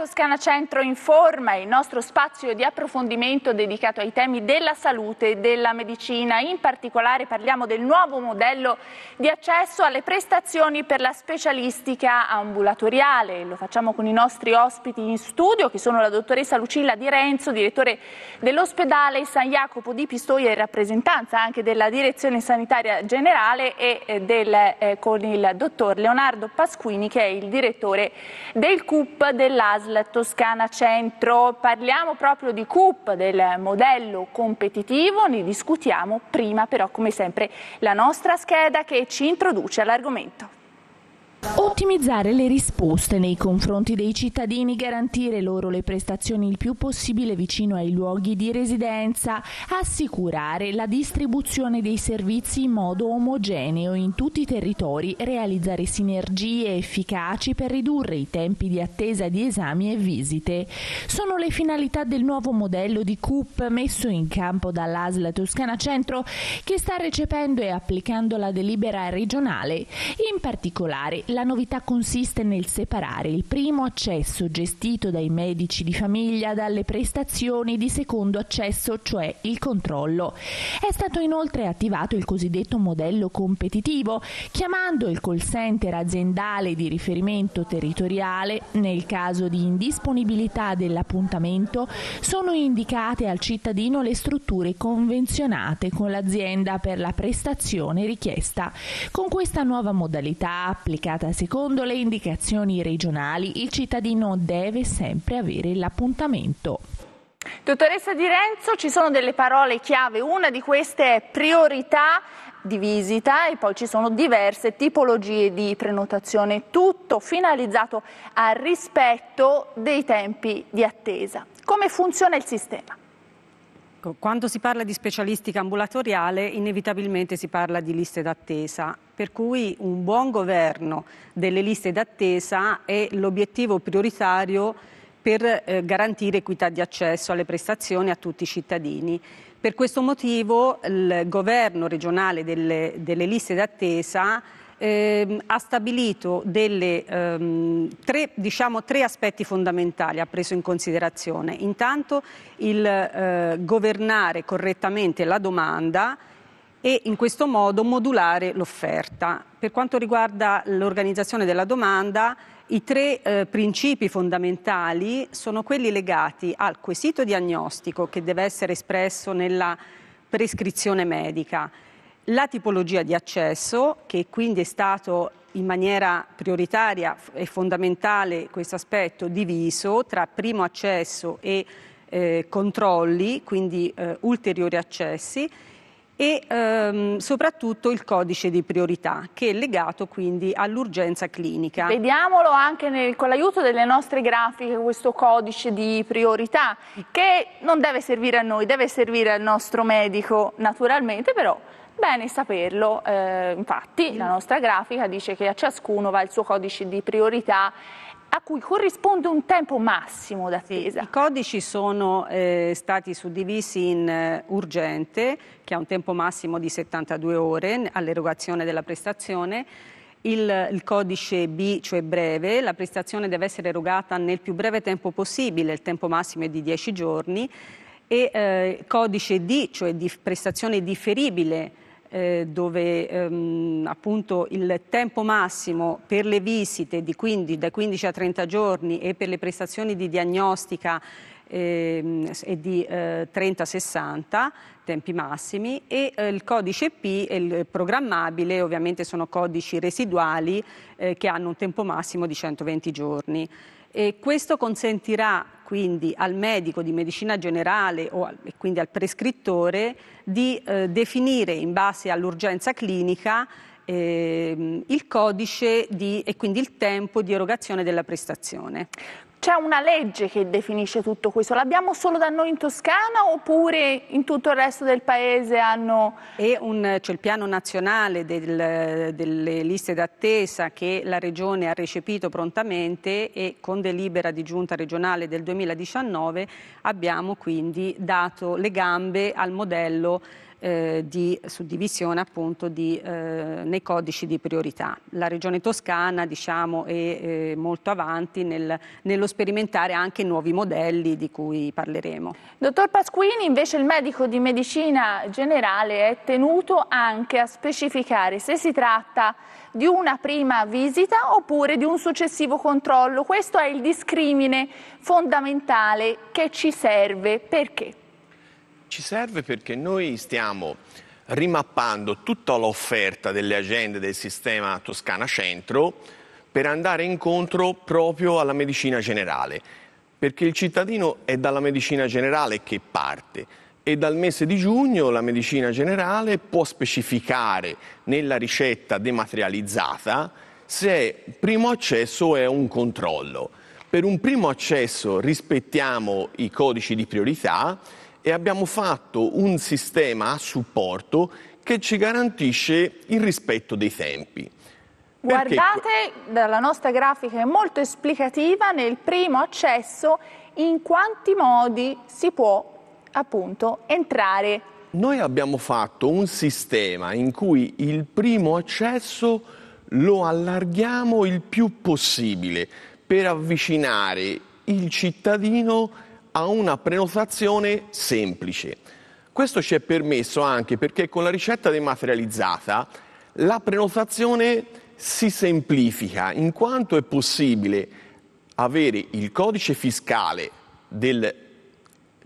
Toscana Centro informa il nostro spazio di approfondimento dedicato ai temi della salute e della medicina. In particolare parliamo del nuovo modello di accesso alle prestazioni per la specialistica ambulatoriale. Lo facciamo con i nostri ospiti in studio che sono la dottoressa Lucilla Di Renzo, direttore dell'ospedale San Jacopo di Pistoia in rappresentanza anche della direzione sanitaria generale e eh, del, eh, con il dottor Leonardo Pasquini che è il direttore del CUP dell'ASL ASL Toscana Centro. Parliamo proprio di CUP, del modello competitivo, ne discutiamo prima però come sempre la nostra scheda che ci introduce all'argomento. Ottimizzare le risposte nei confronti dei cittadini, garantire loro le prestazioni il più possibile vicino ai luoghi di residenza, assicurare la distribuzione dei servizi in modo omogeneo in tutti i territori, realizzare sinergie efficaci per ridurre i tempi di attesa di esami e visite. Sono le finalità del nuovo modello di CUP messo in campo dall'ASL Toscana Centro che sta recependo e applicando la delibera regionale, in particolare la novità consiste nel separare il primo accesso gestito dai medici di famiglia dalle prestazioni di secondo accesso, cioè il controllo. È stato inoltre attivato il cosiddetto modello competitivo, chiamando il call center aziendale di riferimento territoriale, nel caso di indisponibilità dell'appuntamento, sono indicate al cittadino le strutture convenzionate con l'azienda per la prestazione richiesta. Con questa nuova modalità applicata giornata. Secondo le indicazioni regionali, il cittadino deve sempre avere l'appuntamento. Dottoressa Di Renzo, ci sono delle parole chiave, una di queste è priorità di visita e poi ci sono diverse tipologie di prenotazione, tutto finalizzato al rispetto dei tempi di attesa. Come funziona il sistema? Ecco, quando si parla di specialistica ambulatoriale inevitabilmente si parla di liste d'attesa, per cui un buon governo delle liste d'attesa è l'obiettivo prioritario per eh, garantire equità di accesso alle prestazioni a tutti i cittadini. Per questo motivo il governo regionale delle, delle liste d'attesa ehm, ha stabilito delle, ehm, tre, diciamo, tre, aspetti fondamentali, ha preso in considerazione. Intanto il eh, governare correttamente la domanda e in questo modo modulare l'offerta. Per quanto riguarda l'organizzazione della domanda, i tre eh, principi fondamentali sono quelli legati al quesito diagnostico che deve essere espresso nella prescrizione medica la tipologia di accesso, che quindi è stato in maniera prioritaria e fondamentale questo aspetto diviso tra primo accesso e eh, controlli, quindi eh, ulteriori accessi e ehm, soprattutto il codice di priorità che è legato quindi all'urgenza clinica. Vediamolo anche nel, con l'aiuto delle nostre grafiche questo codice di priorità che non deve servire a noi, deve servire al nostro medico naturalmente però Bene saperlo, eh, infatti la mm. nostra grafica dice che a ciascuno va il suo codice di priorità a cui corrisponde un tempo massimo d'attesa. Sì, I codici sono eh, stati suddivisi in eh, urgente, che ha un tempo massimo di 72 ore all'erogazione della prestazione, il, il, codice B, cioè breve, la prestazione deve essere erogata nel più breve tempo possibile, il tempo massimo è di 10 giorni, e eh, codice D, cioè di prestazione differibile, eh, dove ehm, appunto il tempo massimo per le visite quindi, da 15 a 30 giorni e per le prestazioni di diagnostica ehm, è di eh, 30-60 tempi massimi e eh, il codice P e il programmabile ovviamente sono codici residuali eh, che hanno un tempo massimo di 120 giorni. E questo consentirà quindi al medico di medicina generale o al, e quindi al prescrittore di eh, definire in base all'urgenza clinica ehm, il codice di, e quindi il tempo di erogazione della prestazione. C'è una legge che definisce tutto questo, l'abbiamo solo da noi in Toscana oppure in tutto il resto del paese hanno... C'è il piano nazionale del, delle liste d'attesa che la Regione ha recepito prontamente e con delibera di giunta regionale del 2019 abbiamo quindi dato le gambe al modello eh, di suddivisione appunto di, eh, nei codici di priorità. La regione toscana diciamo, è, è eh, molto avanti nel, nello sperimentare anche nuovi modelli di cui parleremo. Dottor Pasquini, invece il medico di medicina generale è tenuto anche a specificare se si tratta di una prima visita oppure di un successivo controllo. Questo è il discrimine fondamentale che ci serve. Perché? Ci serve perché noi stiamo rimappando tutta l'offerta delle agende del sistema Toscana Centro per andare incontro proprio alla medicina generale, perché il cittadino è dalla medicina generale che parte e dal mese di giugno la medicina generale può specificare nella ricetta dematerializzata se è primo accesso o è un controllo. Per un primo accesso rispettiamo i codici di priorità e abbiamo fatto un sistema a supporto che ci garantisce il rispetto dei tempi. Perché... Guardate dalla nostra grafica è molto esplicativa nel primo accesso in quanti modi si può appunto entrare. Noi abbiamo fatto un sistema in cui il primo accesso lo allarghiamo il più possibile per avvicinare il cittadino a una prenotazione semplice. Questo ci è permesso anche perché con la ricetta dematerializzata la prenotazione si semplifica in quanto è possibile avere il codice fiscale del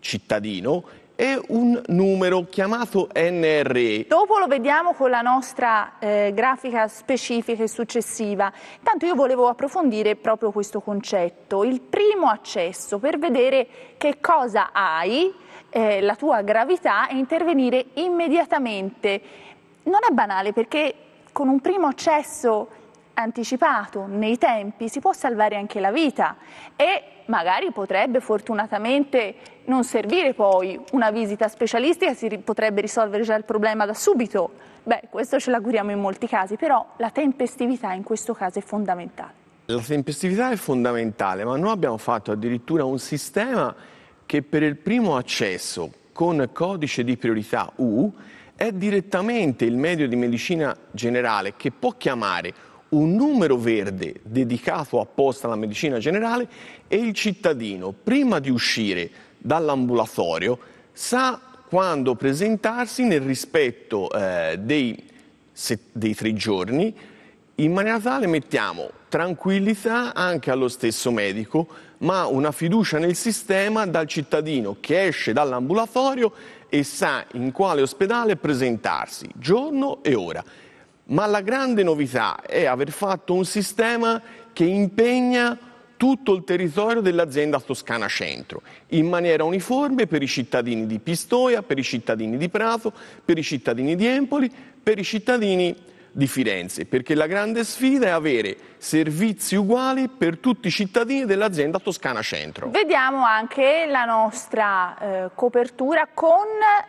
cittadino è un numero chiamato NRE. Dopo lo vediamo con la nostra eh, grafica specifica e successiva. Intanto io volevo approfondire proprio questo concetto. Il primo accesso per vedere che cosa hai, eh, la tua gravità e intervenire immediatamente. Non è banale perché con un primo accesso anticipato nei tempi si può salvare anche la vita e magari potrebbe fortunatamente non servire poi una visita specialistica, si potrebbe risolvere già il problema da subito. Beh, questo ce l'auguriamo in molti casi, però la tempestività in questo caso è fondamentale. La tempestività è fondamentale, ma noi abbiamo fatto addirittura un sistema che per il primo accesso con codice di priorità U è direttamente il medio di medicina generale che può chiamare un numero verde dedicato apposta alla medicina generale e il cittadino, prima di uscire dall'ambulatorio, sa quando presentarsi nel rispetto eh, dei, se, dei tre giorni, in maniera tale mettiamo tranquillità anche allo stesso medico, ma una fiducia nel sistema dal cittadino che esce dall'ambulatorio e sa in quale ospedale presentarsi, giorno e ora. Ma la grande novità è aver fatto un sistema che impegna tutto il territorio dell'azienda Toscana Centro in maniera uniforme per i cittadini di Pistoia, per i cittadini di Prato, per i cittadini di Empoli, per i cittadini di Firenze, perché la grande sfida è avere servizi uguali per tutti i cittadini dell'azienda Toscana Centro. Vediamo anche la nostra eh, copertura con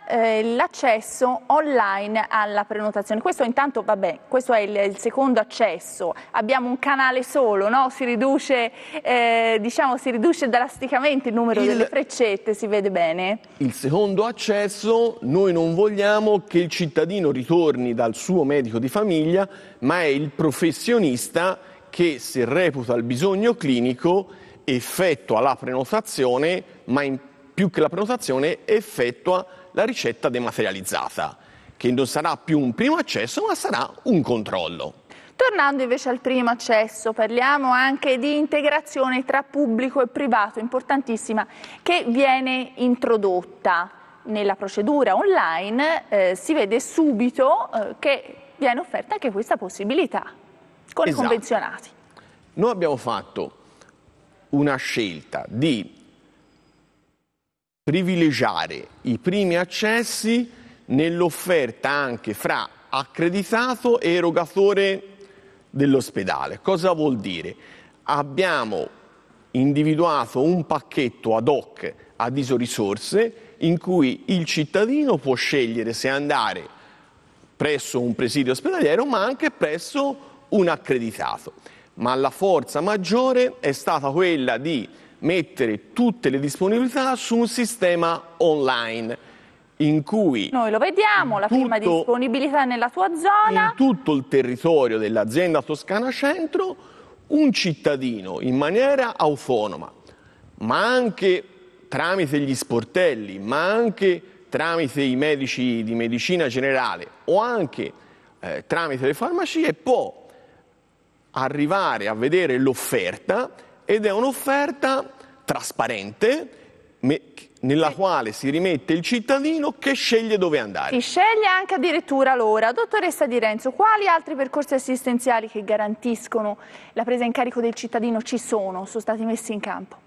eh, l'accesso online alla prenotazione. Questo intanto, vabbè, questo è il, il secondo accesso. Abbiamo un canale solo, no? si, riduce, eh, diciamo, si riduce drasticamente il numero il, delle freccette, si vede bene. Il secondo accesso, noi non vogliamo che il cittadino ritorni dal suo medico di famiglia famiglia, ma è il professionista che se reputa il bisogno clinico effettua la prenotazione, ma in più che la prenotazione effettua la ricetta dematerializzata, che non sarà più un primo accesso, ma sarà un controllo. Tornando invece al primo accesso, parliamo anche di integrazione tra pubblico e privato, importantissima, che viene introdotta nella procedura online. Eh, si vede subito eh, che viene offerta anche questa possibilità con esatto. i convenzionati. Noi abbiamo fatto una scelta di privilegiare i primi accessi nell'offerta anche fra accreditato e erogatore dell'ospedale. Cosa vuol dire? Abbiamo individuato un pacchetto ad hoc ad ISO risorse in cui il cittadino può scegliere se andare presso un presidio ospedaliero ma anche presso un accreditato. Ma la forza maggiore è stata quella di mettere tutte le disponibilità su un sistema online in cui noi lo vediamo, la tutto, prima disponibilità nella tua zona in tutto il territorio dell'azienda Toscana Centro un cittadino in maniera autonoma ma anche tramite gli sportelli ma anche tramite i medici di medicina generale o anche eh, tramite le farmacie può arrivare a vedere l'offerta ed è un'offerta trasparente nella quale si rimette il cittadino che sceglie dove andare. Si sceglie anche addirittura l'ora. Dottoressa Di Renzo, quali altri percorsi assistenziali che garantiscono la presa in carico del cittadino ci sono, sono stati messi in campo?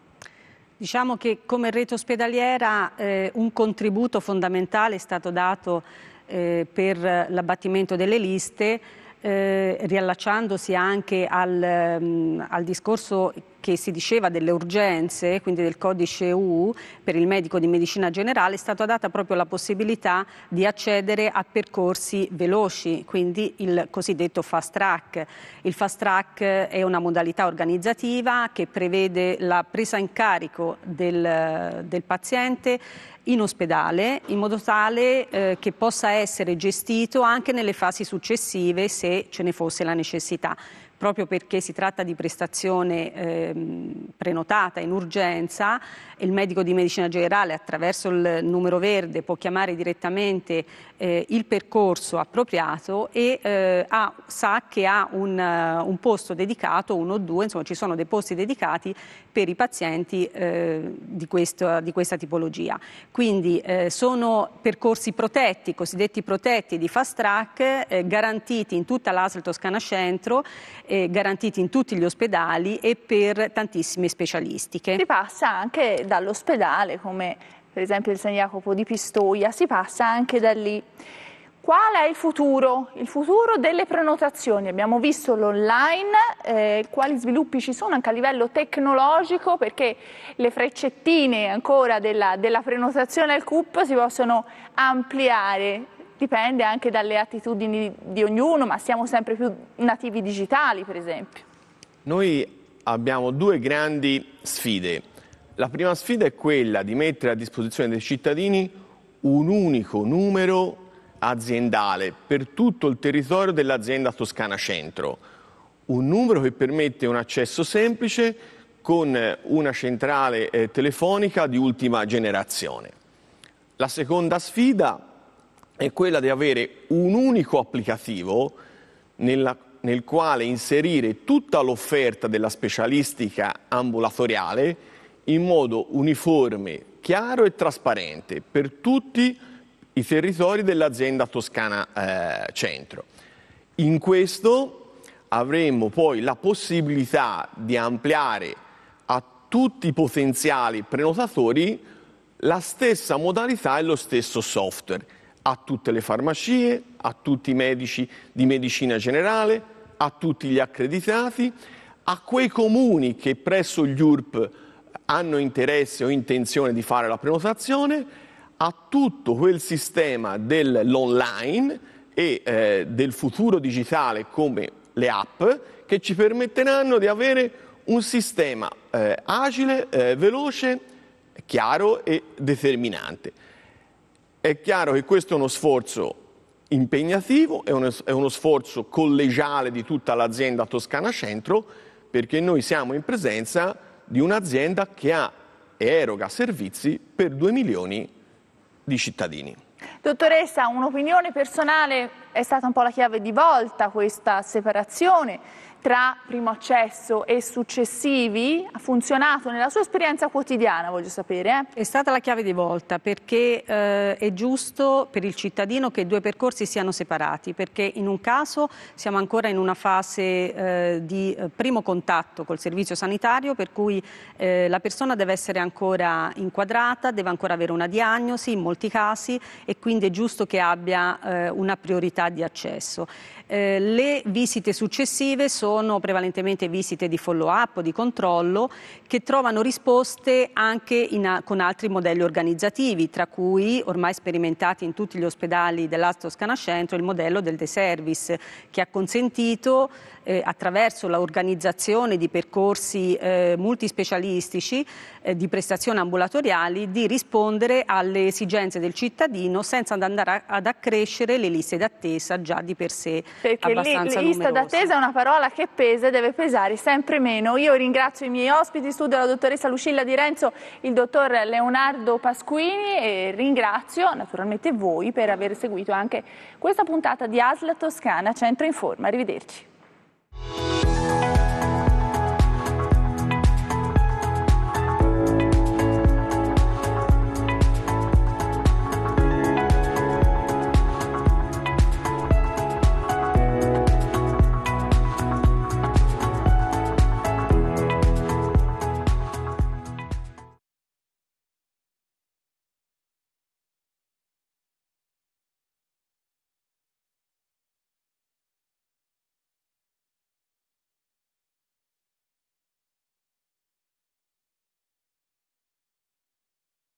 Diciamo che come rete ospedaliera eh, un contributo fondamentale è stato dato eh, per l'abbattimento delle liste eh, riallacciandosi anche al, mm, al discorso che si diceva delle urgenze, quindi del codice U per il medico di medicina generale, è stata data proprio la possibilità di accedere a percorsi veloci, quindi il cosiddetto fast track. Il fast track è una modalità organizzativa che prevede la presa in carico del, del paziente in ospedale in modo tale eh, che possa essere gestito anche nelle fasi successive se ce ne fosse la necessità proprio perché si tratta di prestazione ehm, prenotata in urgenza, il medico di medicina generale attraverso il numero verde può chiamare direttamente eh, il percorso appropriato e eh, ha, sa che ha un, un, posto dedicato, uno o due, insomma ci sono dei posti dedicati per i pazienti eh, di, questo, di, questa tipologia. Quindi eh, sono percorsi protetti, cosiddetti protetti di fast track, eh, garantiti in tutta l'ASL Toscana Centro eh, garantiti in tutti gli ospedali e per tantissime specialistiche. Si passa anche dall'ospedale, come per esempio il San Jacopo di Pistoia, si passa anche da lì. Qual è il futuro? Il futuro delle prenotazioni. Abbiamo visto l'online, eh, quali sviluppi ci sono anche a livello tecnologico perché le freccettine ancora della, della prenotazione al CUP si possono ampliare dipende anche dalle attitudini di ognuno, ma siamo sempre più nativi digitali, per esempio. Noi abbiamo due grandi sfide. La prima sfida è quella di mettere a disposizione dei cittadini un unico numero aziendale per tutto il territorio dell'azienda Toscana Centro. Un numero che permette un accesso semplice con una centrale eh, telefonica di ultima generazione. La seconda sfida è quella di avere un unico applicativo nella, nel quale inserire tutta l'offerta della specialistica ambulatoriale in modo uniforme, chiaro e trasparente per tutti i territori dell'azienda Toscana eh, Centro. In questo avremo poi la possibilità di ampliare a tutti i potenziali prenotatori la stessa modalità e lo stesso software a tutte le farmacie, a tutti i medici di medicina generale, a tutti gli accreditati, a quei comuni che presso gli URP hanno interesse o intenzione di fare la prenotazione, a tutto quel sistema dell'online e eh, del futuro digitale come le app che ci permetteranno di avere un sistema eh, agile, eh, veloce, chiaro e determinante. È chiaro che questo è uno sforzo impegnativo, è uno, è uno sforzo collegiale di tutta l'azienda Toscana Centro, perché noi siamo in presenza di un'azienda che ha e eroga servizi per 2 milioni di cittadini. Dottoressa, un'opinione personale è stata un po' la chiave di volta questa separazione tra primo accesso e successivi ha funzionato nella sua esperienza quotidiana, voglio sapere. Eh? È stata la chiave di volta perché eh, è giusto per il cittadino che i due percorsi siano separati, perché in un caso siamo ancora in una fase eh, di eh, primo contatto col servizio sanitario, per cui eh, la persona deve essere ancora inquadrata, deve ancora avere una diagnosi in molti casi e quindi è giusto che abbia eh, una priorità di accesso. Eh, le visite successive sono prevalentemente visite di follow-up, di controllo, che trovano risposte anche in, con altri modelli organizzativi, tra cui ormai sperimentati in tutti gli ospedali dell'Alto Scana Centro il modello del de-service, che ha consentito eh, attraverso l'organizzazione di percorsi eh, multispecialistici eh, di prestazioni ambulatoriali di rispondere alle esigenze del cittadino senza andare a, ad accrescere le liste d'attesa già di per sé Perché abbastanza lì, lista d'attesa è una parola che pesa e deve pesare sempre meno. Io ringrazio i miei ospiti, studio la dottoressa Lucilla Di Renzo, il dottor Leonardo Pasquini e ringrazio naturalmente voi per aver seguito anche questa puntata di ASL Toscana Centro Informa. Arrivederci. you